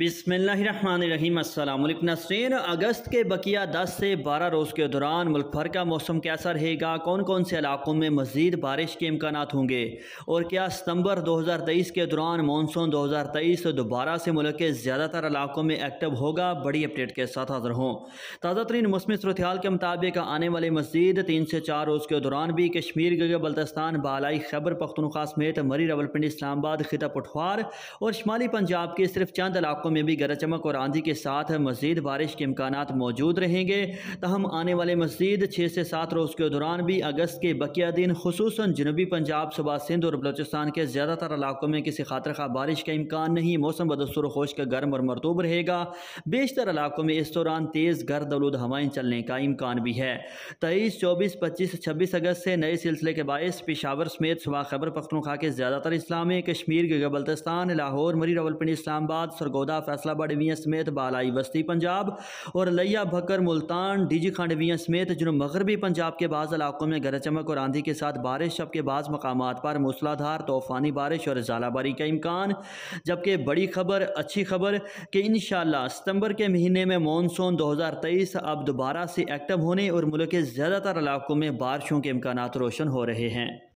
बिसमीम अल्लाम नसरीन अगस्त के बकिया दस से बारह रोज़ के दौरान मुल्क भर का मौसम कैसा रहेगा कौन कौन से इलाकों में मज़ीद बारिश के इम्कान होंगे और क्या सितंबर तेईस के दौरान मानसून दो हज़ार तेईस दोबारा से मुल्क के ज़्यादातर इलाकों में एक्टिव होगा बड़ी अपडेट के साथ हाजिर हों ताज़ा तरीन मौसमी सूरत के मुताबिक आने वाले मजीद तीन से चार रोज़ के दौरान भी कश्मीर गगे बल्तस्तान बालाई खैबर पख्तनखा समेत मरी रावलपिंडी इस्लामाबाद खिता पठवार और शुमाली पंजाब के सिर्फ चंद इलाकों इलाकों में भी गरज चमक और आंधी के साथ मजीद बारिश के इम्कान मौजूद रहेंगे तहम आने वाले मजीद छः से सात रोज़ के दौरान भी अगस्त के बकिया दिन खसूस जनूबी पंजाब सुबह सिंध और बलोचिस्तान के ज़्यादातर इलाकों में किसी खातर खा बारिश का इम्कान नहीं मौसम बदस्तर खुश्क गर्म और मरतूब रहेगा बेशतर इलाकों में इस दौरान तेज़ गर्द आलूद हवाएं चलने का इम्कान भी है तेईस चौबीस पच्चीस छब्बीस अगस्त से नए सिलसिले के बायस पिशावर समेत सुबह खबर खा के ज़्यादातर इस्लामी कश्मीर के गबलतस्तान लाहौर मरी रावलपिंडी इस्लामाबाद सरगोदा फैसला फैसलाबाद वीएं समेत बालाई वस्ती पंजाब और लैया भकर मुल्तान डीजी खंड वीएं समेत जुनूब मगरबी पंजाब के बाद इलाकों में गरज चमक और आंधी के साथ बारिश जबकि बाद मकाम पर मूसलाधार तूफ़ानी बारिश और जालाबारी का इम्कान जबकि बड़ी खबर अच्छी खबर कि इन सितंबर के महीने में मानसून दो हज़ार तेईस अब दोबारा से एक्टिव होने और मुल्क के ज़्यादातर इलाकों में बारिशों के इम्कान रोशन हो रहे हैं